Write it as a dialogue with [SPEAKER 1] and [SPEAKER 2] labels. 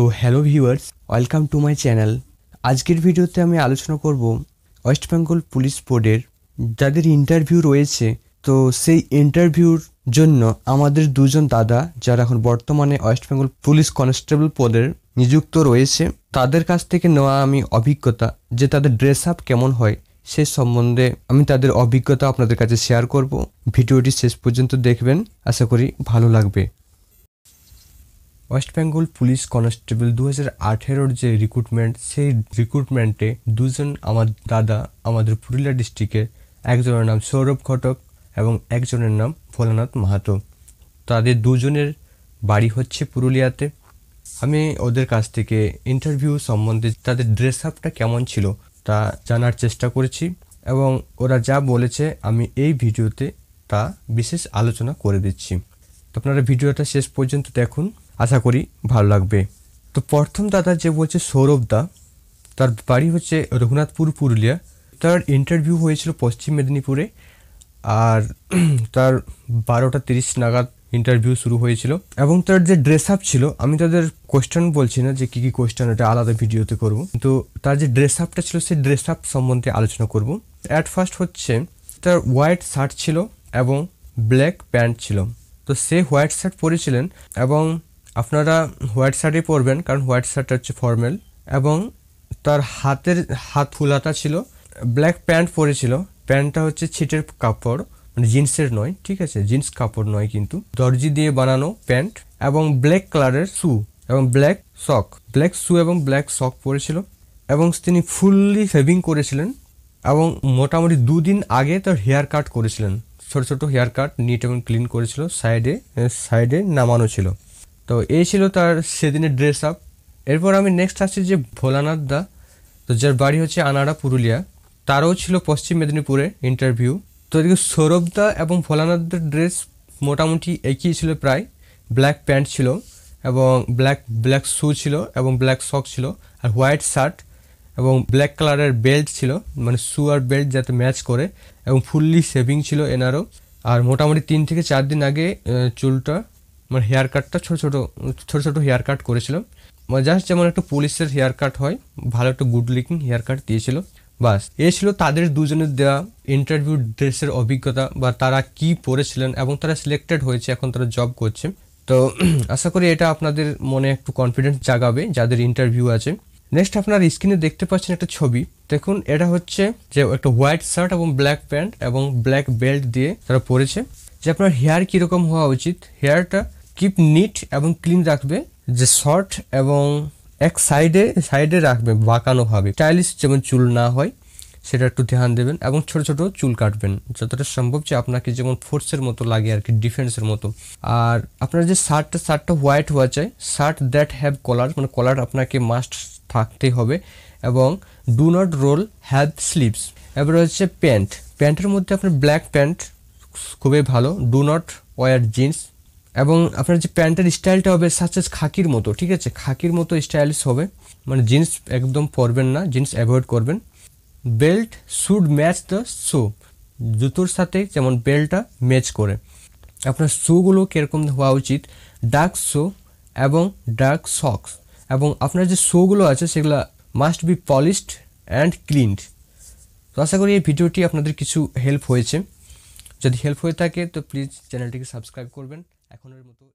[SPEAKER 1] তো hello viewers welcome to my channel আজকের ভিডিওতে আমি আলোচনা করব ওয়েস্ট বেঙ্গল পুলিশ বোর্ডের যাদের ইন্টারভিউ রয়েছে তো সেই ইন্টারভিউর জন্য আমাদের দুজন দাদা যারা এখন বর্তমানে ওয়েস্ট বেঙ্গল পুলিশ কনস্টেবল পদের নিযুক্ত রয়েছে তাদের কাছ থেকে নেওয়া আমি অভিজ্ঞতা যে তাদের ড্রেস আপ কেমন হয় সে সম্বন্ধে আমি তাদের অভিজ্ঞতা আপনাদের কাছে শেয়ার করব ভিডিওটি শেষ পর্যন্ত দেখবেন আশা করি ভালো লাগবে ওয়েস্ট বেঙ্গল পুলিশ কনস্টেবল দু হাজার আঠেরোর যে রিক্রুটমেন্ট সেই রিক্রুটমেন্টে দুজন আমার দাদা আমাদের পুরুলিয়া ডিস্ট্রিক্টের একজনের নাম সৌরভ ঘটক এবং একজনের নাম ভোলানাথ মাহাতো তাদের দুজনের বাড়ি হচ্ছে পুরুলিয়াতে আমি ওদের কাছ থেকে ইন্টারভিউ সম্বন্ধে তাদের ড্রেস আপটা কেমন ছিল তা জানার চেষ্টা করেছি এবং ওরা যা বলেছে আমি এই ভিডিওতে তা বিশেষ আলোচনা করে দিচ্ছি আপনারা ভিডিওটা শেষ পর্যন্ত দেখুন আশা করি ভালো লাগবে তো প্রথম দাদা যে বলছে সৌরভ দা তার বাড়ি হচ্ছে রঘুনাথপুর পুরুলিয়া তার ইন্টারভিউ হয়েছিল পশ্চিম মেদিনীপুরে আর তার বারোটা তিরিশ নাগাদ ইন্টারভিউ শুরু হয়েছিল এবং তার যে ড্রেস আপ ছিল আমি তাদের কোয়েশ্চেন বলছি না যে কী কী কোয়েশ্চেন এটা আলাদা ভিডিওতে করব তো তার যে ড্রেস আপটা ছিল সেই ড্রেস আপ সম্বন্ধে আলোচনা করব অ্যাট ফার্স্ট হচ্ছে তার হোয়াইট শার্ট ছিল এবং ব্ল্যাক প্যান্ট ছিল তো সে হোয়াইট শার্ট পরেছিলেন এবং আপনারা হোয়াইট শার্টই পরবেন কারণ হোয়াইট শার্টটা হচ্ছে ফর্মাল এবং তার হাতের হাত ফুলাটা ছিল ব্ল্যাক প্যান্ট পরেছিল প্যান্টটা হচ্ছে ছিটের কাপড় মানে জিন্সের নয় ঠিক আছে জিন্স কাপড় নয় কিন্তু দর্জি দিয়ে বানানো প্যান্ট এবং ব্ল্যাক কালারের শু এবং ব্ল্যাক সক ব্ল্যাক শু এবং ব্ল্যাক সক পরেছিল এবং তিনি ফুললি শেভিং করেছিলেন এবং মোটামুটি দুদিন আগে তার হেয়ার কাট করেছিলেন ছোটো ছোটো হেয়ার কাট নিট এবং ক্লিন করেছিল সাইডে সাইডে নামানো ছিল তো এই ছিল তার সেদিনের ড্রেস আপ এরপর আমি নেক্সট আসছি যে ভোলানাথ দা তো যার বাড়ি হচ্ছে আনাড়া পুরুলিয়া তারও ছিল পশ্চিম মেদিনীপুরে ইন্টারভিউ তো এদিকে সৌরভ দা এবং ভোলানাথদের ড্রেস মোটামুটি একই ছিল প্রায় ব্ল্যাক প্যান্ট ছিল এবং ব্ল্যাক ব্ল্যাক শ্যু ছিল এবং ব্ল্যাক সক ছিল আর হোয়াইট শার্ট এবং ব্ল্যাক কালারের বেল্ট ছিল মানে শ্যু আর বেল্ট যাতে ম্যাচ করে এবং ফুললি শেভিং ছিল এনারও আর মোটামুটি তিন থেকে চার দিন আগে চুলটা আমার মানে হেয়ার কাটটা ছোটো ছোটো ছোটো ছোটো হেয়ার কাট করেছিলাম জাস্ট মানে যেমন একটু পুলিশের হেয়ার কাট হয় ভালো একটা গুড লুকিং হেয়ার কাট দিয়েছিল বাস এ ছিল তাদের দুজনের দেওয়া ইন্টারভিউ ড্রেসের অভিজ্ঞতা বা তারা কি পরেছিলেন এবং তারা সিলেক্টেড হয়েছে এখন তারা জব করছে তো আশা করি এটা আপনাদের মনে একটু কনফিডেন্স জাগাবে যাদের ইন্টারভিউ আছে নেক্সট আপনার স্ক্রিনে দেখতে পাচ্ছেন একটা ছবি দেখুন এটা হচ্ছে যে একটা হোয়াইট শার্ট এবং ব্ল্যাক প্যান্ট এবং ব্ল্যাক বেল্ট দিয়ে তারা পরেছে যে আপনার হেয়ার কীরকম হওয়া উচিত হেয়ারটা কিপ নিট এবং ক্লিন রাখবে যে শর্ট এবং এক সাইডে সাইডে রাখবে বাঁকানোভাবে স্টাইলিশ যেমন চুল না হয় সেটা একটু ধ্যান দেবেন এবং ছোট ছোট চুল কাটবেন যতটা সম্ভব যে আপনাকে যেমন ফোর্সের মতো লাগে আর কি ডিফেন্সের মতো আর আপনার যে শার্টটা শার্টটা হোয়াইট হওয়া চাই শার্ট দ্যাট হ্যাভ কলার মানে কলার আপনাকে মাস্ট থাকতেই হবে এবং do not roll have sleeves এবার হচ্ছে প্যান্ট প্যান্টের মধ্যে আপনার ব্ল্যাক প্যান্ট খুবই ভালো ডু নট ওয়ার জিন্স এবং আপনার যে প্যান্টের স্টাইলটা হবে সাচেস খাকির মতো ঠিক আছে খাকির মতো স্টাইলিশ হবে মানে জিন্স একদম পরবেন না জিন্স অ্যাভয়েড করবেন belt should match the shoe জুতোর সাথে যেমন বেল্টটা ম্যাচ করে আপনার শোগুলো কীরকম হওয়া উচিত ডার্ক শো এবং ডার্ক সক্স এবং আপনার যে শোগুলো আছে সেগুলো must be polished and cleaned তো আশা করি এই ভিডিওটি আপনাদের কিছু হেল্প হয়েছে যদি হেল্প হয়ে থাকে তো প্লিজ চ্যানেলটিকে সাবস্ক্রাইব করবেন এখনের মতো